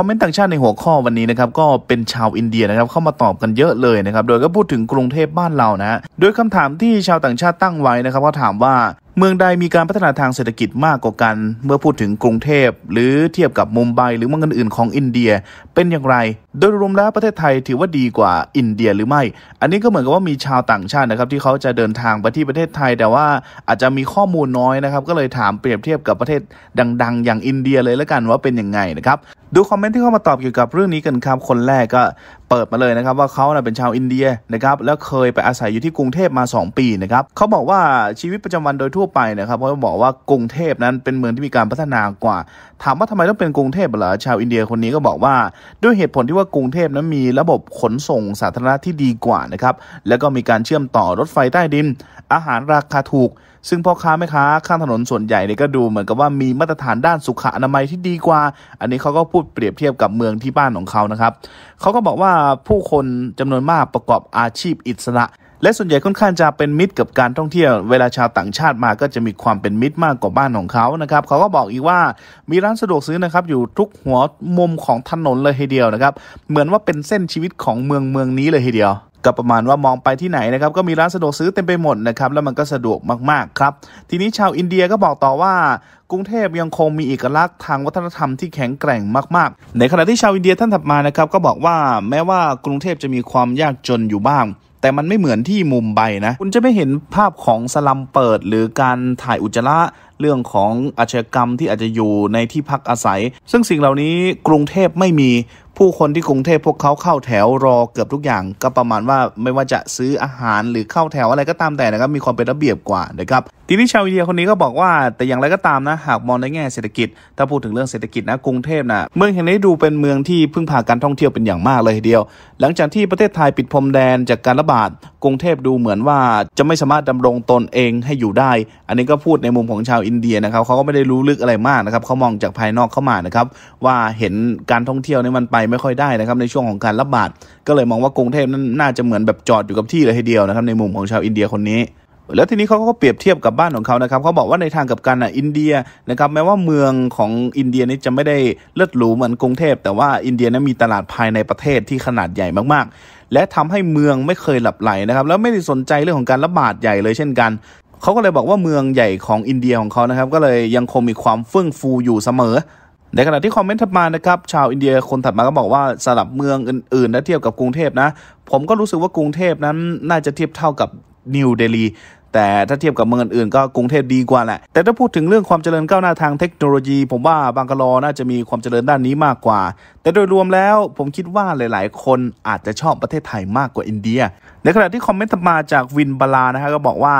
คอมเมนต์ต่างชาติในหัวข้อวันนี้นะครับก็เป็นชาวอินเดียนะครับเข้ามาตอบกันเยอะเลยนะครับโดยก็พูดถึงกรุงเทพบ้านเรานะโดยคำถามที่ชาวต่างชาติตั้งไว้นะครับก็ถามว่าเมืองใดมีการพัฒนาทางเศรษฐกิจมากกว่ากัน เมื่อพูดถึงกรุงเทพหรือเทียบกับมุมไบหรือเมืองอื่นๆของอินเดียเป็นอย่างไร โดยรวมแล้วประเทศไทยถือว่าดีกว่าอินเดียหรือไม่ อันนี้ก็เหมือนกับว่ามีชาวต่างชาตินะครับที่เขาจะเดินทางไปที่ประเทศไทยแต่ว่าอาจจะมีข้อมูลน้อยนะครับก็เลยถามเปรียบเทียบกับประเทศดังๆ อย่างอินเดียเลยละกันว่าเป็นยังไงนะครับดูคอมเมนต์ที่เข้ามาตอบเกี่ยวกับเรื่องนี้กันครับ คนแรกก็เปิดมาเลยนะครับว่าเขาเป็นชาวอินเดียนะครับแล้วเคยไปอาศัยอยู่ที่กรุงเทพมา 2 ปีนะครับเขาบอกว่าชีวิตประจำวันโดยทั่วไปนะครับเขาบอกว่ากรุงเทพนั้นเป็นเมืองที่มีการพัฒนากว่า ถามว่าทำไมต้องเป็นกรุงเทพเหรอชาวอินเดียคนนี้ก็บอกว่า ด้วยเหตุผลที่ว่ากรุงเทพนั้นมีระบบขนส่งสาธารณะที่ดีกว่านะครับแล้วก็มีการเชื่อมต่อรถไฟใต้ดิน อาหารราคาถูกซึ่งพ่อค้าแม่ค้าข้างถนนส่วนใหญ่เนี่ยก็ดูเหมือนกับว่ามีมาตรฐานด้านสุขอนามัยที่ดีกว่า อันนี้เขาก็พูดเปรียบเทียบกับเมืองที่บ้านของเขานะครับเขาก็บอกว่าผู้คนจำนวนมากประกอบอาชีพอิสระ และส่วนใหญ่ค่อนข้างจะเป็นมิตรกับการท่องเที่ยวเวลาชาวต่างชาติมาก็จะมีความเป็นมิตรมากกว่าบ้านของเขานะครับเขาก็บอกอีกว่ามีร้านสะดวกซื้อนะครับอยู่ทุกหัวมุมของถนนเลยทีเดียวนะครับ เหมือนว่าเป็นเส้นชีวิตของเมืองเมืองนี้เลยทีเดียวก็ประมาณว่ามองไปที่ไหนนะครับก็มีร้านสะดวกซื้อเต็มไปหมดนะครับแล้วมันก็สะดวกมากๆครับทีนี้ชาวอินเดียก็บอกต่อว่ากรุงเทพยังคงมีเอกลักษณ์ทางวัฒนธรรมที่แข็งแกร่งมากๆในขณะที่ชาวอินเดียท่านถัดมานะครับก็บอกว่าแม้ว่ากรุงเทพจะมีความยากจนอยู่บ้าง แต่มันไม่เหมือนที่มุมไบนะ คุณจะไม่เห็นภาพของสลัมเปิด หรือการถ่ายอุจจาระเรื่องของอาชญากรรมที่อาจจะอยู่ในที่พักอาศัย ซึ่งสิ่งเหล่านี้กรุงเทพไม่มีผู้คนที่กรุงเทพพวกเขาเข้าแถวรอเกือบทุกอย่างก็ประมาณว่าไม่ว่าจะซื้ออาหารหรือเข้าแถวอะไรก็ตามแต่นะครับ มีความเป็นระเบียบกว่านะครับทีนี้ชาวอินเดียคนนี้ก็บอกว่าแต่อย่างไรก็ตามนะหากมองในแง่เศรษฐกิจ ถ้าพูดถึงเรื่องเศรษฐกิจนะกรุงเทพนะเมืองแห่งนี้ดูเป็นเมืองที่พึ่งพาการท่องเที่ยวเป็นอย่างมากเลยทีเดียว หลังจากที่ประเทศไทยปิดพรมแดนจากการระบาดกรุงเทพดูเหมือนว่าจะไม่สามารถดำรงตนเองให้อยู่ได้ อันนี้ก็พูดในมุมของชาวอินเดียนะครับเขาก็ไม่ได้รู้ลึกอะไรมากนะครับเขามองจากภายนอกเข้ามานะครับว่าเห็นการท่องเที่ยวนี่มันไปไม่ค่อยได้นะครับในช่วงของการระบาดก็เลยมองว่ากรุงเทพนั้นน่าจะเหมือนแบบจอดอยู่กับที่เลยทีเดียวนะครับในมุมของชาวอินเดียคนนี้แล้วทีนี้เขาก็เปรียบเทียบกับบ้านของเขานะครับเขาบอกว่าในทางกับกันอ่ะอินเดียนะครับแม้ว่าเมืองของอินเดียนี่ จะไม่ได้เลิศหรูเหมือนกรุงเทพแต่ว่าอินเดียนั้นมีตลาดภายในประเทศที่ขนาดใหญ่มากๆ และทำให้เมืองไม่เคยหลับไหลนะครับแล้วไม่ได้สนใจเรื่องของการระบาดใหญ่เลยเช่นกันเขาก็เลยบอกว่าเมืองใหญ่ของอินเดียของเขานะครับก็เลยยังคงมีความเฟื่องฟูอยู่เสมอ ในขณะที่คอมเมนต์ถัดมานะครับชาวอินเดียคนถัดมาก็บอกว่าสลับเมืองอื่นๆนะเทียบกับกรุงเทพนะ ผมก็รู้สึกว่ากรุงเทพนั้นน่าจะเทียบเท่ากับนิวเดลีแต่ถ้าเทียบกับเมืองอื่นก็กรุงเทพดีกว่าแหละ แต่ถ้าพูดถึงเรื่องความเจริญก้าวหน้าทางเทคโนโลยี ผมว่าบางกะลอน่าจะมีความเจริญด้านนี้มากกว่า แต่โดยรวมแล้วผมคิดว่าหลายๆคนอาจจะชอบประเทศไทยมากกว่าอินเดีย ในขณะที่คอมเมนต์มาจากวินบาลานะฮะก็บอกว่า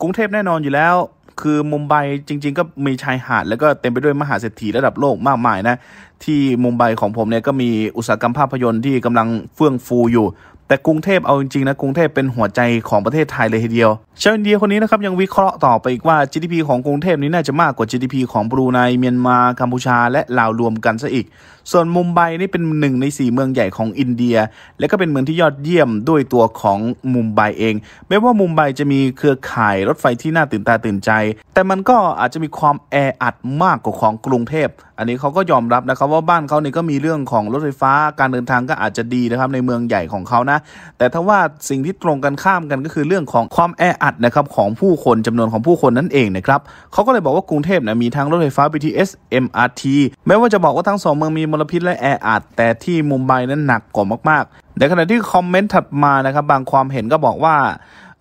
กรุงเทพแน่นอนอยู่แล้วคือมุมไบจริง ๆ ก็มีชายหาดแล้วก็เต็มไปด้วยมหาเศรษฐีระดับโลกมากมายนะที่มุมไบของผมเนี่ยก็มีอุตสาหกรรมภาพยนตร์ที่กำลังเฟื่องฟูอยู่แต่กรุงเทพเอาจริงๆนะกรุงเทพเป็นหัวใจของประเทศไทยเลยทีเดียวชาวอินเดียคนนี้นะครับยังวิเคราะห์ต่อไปอีกว่า GDP ของกรุงเทพนี้น่าจะมากกว่า GDP ของบรูไนเมียนมากัมพูชาและลาวรวมกันซะอีกส่วนมุมไบนี่เป็นหนึ่งใน 4 เมืองใหญ่ของอินเดีย และก็เป็นเมืองที่ยอดเยี่ยมด้วยตัวของมุมไบเอง แม้ว่ามุมไบจะมีเครือข่ายรถไฟที่น่าตื่นตาตื่นใจ แต่มันก็อาจจะมีความแออัดมากกว่าของกรุงเทพ อันนี้เขาก็ยอมรับนะครับว่าบ้านเขาเนี่ก็มีเรื่องของรถไฟฟ้าการเดินทางก็อาจจะดีนะครับในเมืองใหญ่ของเขานะแต่ถ้าว่าสิ่งที่ตรงกันข้ามกันก็คือเรื่องของความแออัดนะครับของผู้คนจำนวนของผู้คนนั่นเองนะครับเขาก็เลยบอกว่ากรุงเทพเนะมีทางรถไฟฟ้า BTS MRT แม้ว่าจะบอกว่าทั้งสองเมืองมีลพิษและแออัดแต่ที่มุมไบนั้นหนักกว่ามากๆในขณะที่คอมเมนต์ถัดมานะครับ บางความเห็นก็บอกว่า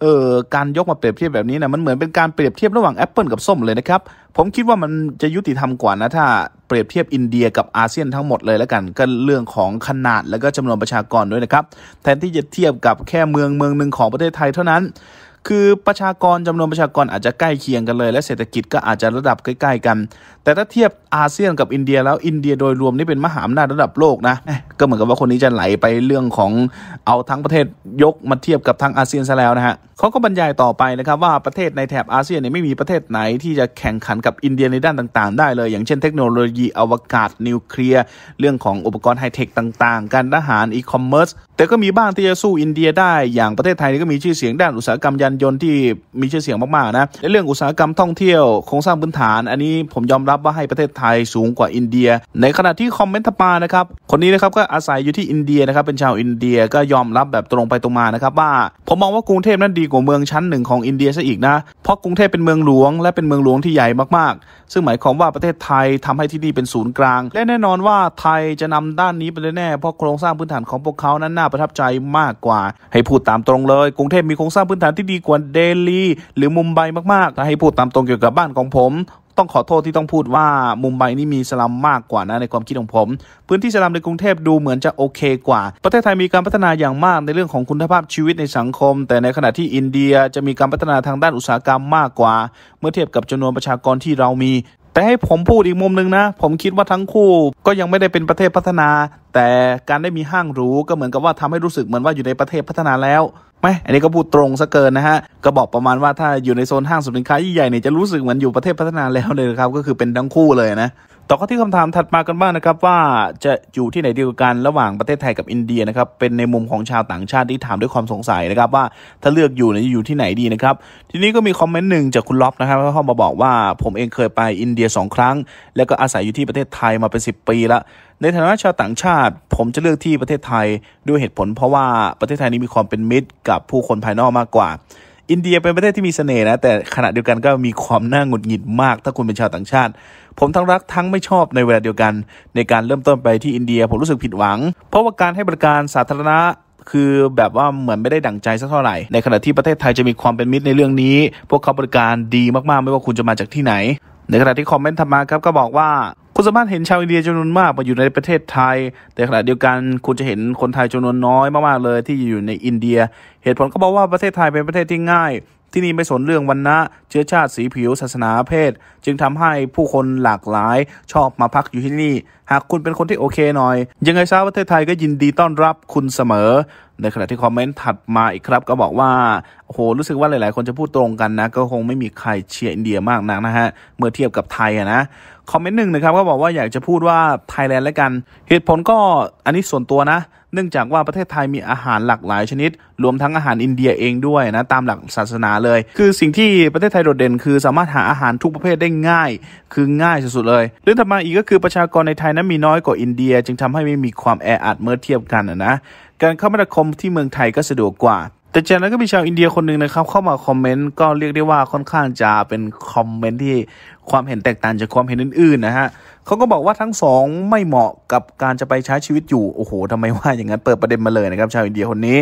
เออการยกมาเปรียบเทียบแบบนี้นะมันเหมือนเป็นการเปรียบเทียบระหว่างแอปเปิลกับส้มเลยนะครับผมคิดว่ามันจะยุติธรรมกว่านะถ้าเปรียบเทียบอินเดียกับอาเซียนทั้งหมดเลยแล้วกันก็เรื่องของขนาดแล้วก็จำนวนประชากรด้วยนะครับแทนที่จะเทียบกับแค่เมืองเมืองหนึ่งของประเทศไทยเท่านั้นคือประชากรจำนวนประชากรอาจจะใกล้เคียงกันเลย และเศรษฐกิจก็อาจจะระดับใกล้ๆกัน แต่ถ้าเทียบอาเซียนกับอินเดีย แล้วอินเดียโดยรวมนี่เป็นมหาอำนาจระดับโลกนะก็เหมือนกับว่าคนนี้จะไหลไปเรื่องของเอาทั้งประเทศยกมาเทียบกับทางอาเซียนซะแล้วนะฮะเขาก็บรรยายต่อไปนะครับว่าประเทศในแถบอาเซียนเนี่ยไม่มีประเทศไหน ที่จะแข่งขันกับอินเดียในด้านต่างๆได้เลยอย่างเช่นเทคโนโลยีอวกาศนิวเคลียร์เรื่องของอุปกรณ์ไฮเทคต่าง ๆ การทหารอีคอมเมิร์ซแต่ก็มีบ้างที่จะสู้อินเดียได้ อย่างประเทศไทยก็มีชื่อเสียงด้านอุตสาหกรรมยานยนต์ที่มีชื่อเสียงมากๆ นะในเรื่องอุตสาหกรรมท่องเที่ยวโครงสร้างพื้นฐาน อันนี้ ผมยอมรับว่าให้ประเทศไทยสูงกว่าอินเดีย ในขณะที่คอมเมนต์ปานะครับ คนนี้นะครับก็อาศัยอยู่ที่อินเดียนะครับเป็นชาวอินเดียก็ยอมรับแบบตรงไปตรงมานะครับว่าผมมองว่ากรุงเทพนั้นดีกว่าเมืองชั้นหนึ่ง ของอินเดียซะอีกนะ เพราะกรุงเทพเป็นเมืองหลวงและเป็นเมืองหลวงที่ใหญ่มากๆ ซึ่งหมายความว่าประเทศไทยทำให้ที่นี่เป็นศูนย์กลาง และแน่นอนว่าไทยจะนำด้านนี้ไปแน่ เพราะโครงสร้างพื้นฐานของพวกเขา นั้นน่าประทับใจมากกว่า ให้พูดตามตรงเลยกรุงเทพมีโครงสร้างพื้นฐานที่ดีกว่าเดลีหรือมุมไบมากๆถ้าให้พูดตามตรงเกี่ยวกับบ้านของผม ต้องขอโทษที่ต้องพูดว่ามุมไบนี่มีสลัมมากกว่านะในความคิดของผม พื้นที่สลัมในกรุงเทพดูเหมือนจะโอเคกว่า ประเทศไทยมีการพัฒนาอย่างมากในเรื่องของคุณภาพชีวิตในสังคม แต่ในขณะที่อินเดียจะมีการพัฒนาทางด้านอุตสาหกรรมมากกว่า เมื่อเทียบกับจำนวนประชากรที่เรามี แต่ให้ผมพูดอีกมุมนึงนะ ผมคิดว่าทั้งคู่ก็ยังไม่ได้เป็นประเทศพัฒนา แต่การได้มีห้างหรูก็เหมือนกับว่าทำให้รู้สึกเหมือนว่าอยู่ในประเทศพัฒนาแล้วไหมอันนี้ก็พูดตรงซะเกินนะฮะ ก็บอกประมาณว่าถ้าอยู่ในโซนห้างสสินค้าใหญ่ๆเนี่ย จะรู้สึกเหมือนอยู่ประเทศพัฒนาแล้วเลยครับ ก็คือเป็นทั้งคู่เลยนะต่อข้อที่คำถามถัดมากันบ้างนะครับว่าจะอยู่ที่ไหนเดียวกันระหว่างประเทศไทยกับอินเดียนะครับเป็นในมุมของชาวต่างชาติที่ถามด้วยความสงสัยนะครับว่าถ้าเลือกอยู่เนี่ยอยู่ที่ไหนดีนะครับทีนี้ก็มีคอมเมนต์หนึ่งจากคุณล็อบนะครับเขามาบอกว่าผมเองเคยไปอินเดีย 2 ครั้ง แล้วก็อาศัยอยู่ที่ประเทศไทยมาเป็น 10 ปีละในฐานะชาวต่างชาติผมจะเลือกที่ประเทศไทยด้วยเหตุผล เพราะว่าประเทศไทยนี้มีความเป็นมิตรกับผู้คนภายนอกมากกว่าอินเดียเป็นประเทศที่มีเสน่ห์นะ แต่ขณะเดียวกันก็มีความน่าหงุดหงิดมาก ถ้าคุณเป็นชาวต่างชาติ ผมทั้งรักทั้งไม่ชอบในเวลาเดียวกัน ในการเริ่มต้นไปที่อินเดียผมรู้สึกผิดหวัง เพราะว่าการให้บริการสาธารณะ คือแบบว่าเหมือนไม่ได้ดั่งใจสักเท่าไหร่ในขณะที่ประเทศไทยจะมีความเป็นมิตรในเรื่องนี้ พวกเขาบริการดีมากๆ ไม่ว่าคุณจะมาจากที่ไหน ในขณะที่คอมเมนต์ทรมาครับก็บอกว่าคุณสามารถเห็นชาวอินเดียจำนวนมากมาอยู่ในประเทศไทย แต่ขณะเดียวกันคุณจะเห็นคนไทยจำนวนน้อยมากๆเลยที่อยู่ในอินเดีย เหตุผลก็เพราะว่าประเทศไทยเป็นประเทศที่ง่าย ที่นี่ไม่สนเรื่องวันนะเชื้อชาติสีผิวศาสนาเพศ จึงทำให้ผู้คนหลากหลายชอบมาพักอยู่ที่นี่ หากคุณเป็นคนที่โอเคหน่อย ยังไงซะประเทศไทยก็ยินดีต้อนรับคุณเสมอในขณะที่คอมเมนต์ถัดมาอีกครับ ก็บอกว่าโหรู้สึกว่าหลายๆ คนจะพูดตรงกันนะ ก็คงไม่มีใครเชียร์อินเดียมากนักนะฮะ เมื่อเทียบกับไทยนะคอมเมนต์หนึ่งนะครับ ก็บอกว่าอยากจะพูดว่าไทยแลนด์และกัน เหตุผลก็อันนี้ส่วนตัวนะ เนื่องจากว่าประเทศไทยมีอาหารหลากหลายชนิดรวมทั้งอาหารอินเดียเองด้วยนะ ตามหลักศาสนาเลย คือสิ่งที่ประเทศไทยโดดเด่นคือสามารถหาอาหารทุกประเภทได้ง่ายคือง่ายสุดๆเลยเรื่องถัดมาอีกก็คือประชากรในไทยนั้นมีน้อยกว่าอินเดีย จึงทำให้ไม่มีความแออัดเมื่อเทียบกันนะการามนาคมที่เมืองไทยก็สะดวกกว่า แต่จากนั้นก็มีชาวอินเดียคนหนึ่งนะครับเข้ามาคอมเมนต์ก็เรียกได้ว่าค่อนข้างจะเป็นคอมเมนต์ที่ความเห็นแตกต่างจากความเห็นอื่นๆนะฮะเขาก็บอกว่าทั้งสองไม่เหมาะกับการจะไปใช้ชีวิตอยู่ โอ้โหทำไมว่าอย่างนั้นเปิดประเด็นมาเลยนะครับชาวอินเดียคนนี้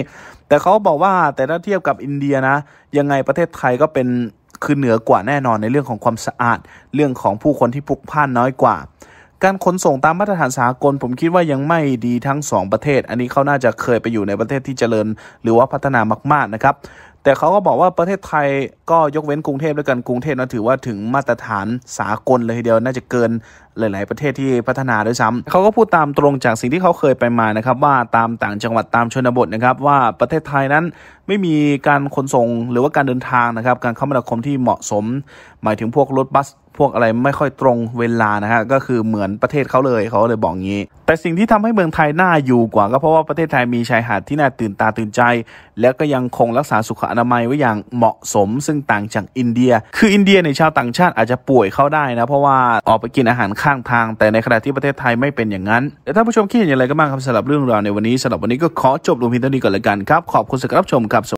แต่เขาบอกว่าแต่ถ้าเทียบกับอินเดียนะยังไงประเทศไทยก็เป็นคือเหนือกว่าแน่นอนในเรื่องของความสะอาด เรื่องของผู้คนที่พุกพ่านน้อยกว่าการขนส่งตามมาตรฐานสากลผมคิดว่ายังไม่ดีทั้ง 2 ประเทศ อันนี้เขาน่าจะเคยไปอยู่ในประเทศที่เจริญ หรือว่าพัฒนามากๆนะครับแต่เขาก็บอกว่าประเทศไทยก็ยกเว้นกรุงเทพด้วยกันกรุงเทพนะถือว่าถึงมาตรฐานสากลเลยทีเดียวน่าจะเกินหลาย ๆ ประเทศที่พัฒนาด้วยซ้ำ เขาก็พูดตามตรงจากสิ่งที่เขาเคยไปมานะครับว่าตามต่างจังหวัดตามชนบทนะครับ ว่าประเทศไทยนั้นไม่มีการขนส่งหรือว่าการเดินทางนะครับการคมนาคมที่เหมาะสม หมายถึงพวกรถบัสพวกอะไรไม่ค่อยตรงเวลานะฮะก็คือเหมือนประเทศเขาเลยเขาเลยบอกงี้แต่สิ่งที่ทำให้เมืองไทยน่าอยู่กว่าก็เพราะว่าประเทศไทยมีชายหาดที่น่าตื่นตาตื่นใจ และก็ยังคงรักษาสุขอนามัยไว้อย่างเหมาะสมซึ่งต่างจากอินเดีย คืออินเดียในชาวต่างชาติอาจจะป่วยเข้าได้นะเพราะว่าออกไปกินอาหารข้างทาง แต่ในขณะที่ประเทศไทยไม่เป็นอย่างนั้นแต่ท่านผู้ชมคิดอย่างไรก็บ้างครับสำหรับเรื่องราวในวันนี้สำหรับวันนี้ก็ขอจบลงเพียงเท่านี้ก่อนละกันครับ ขอบคุณสำหรับชมครับ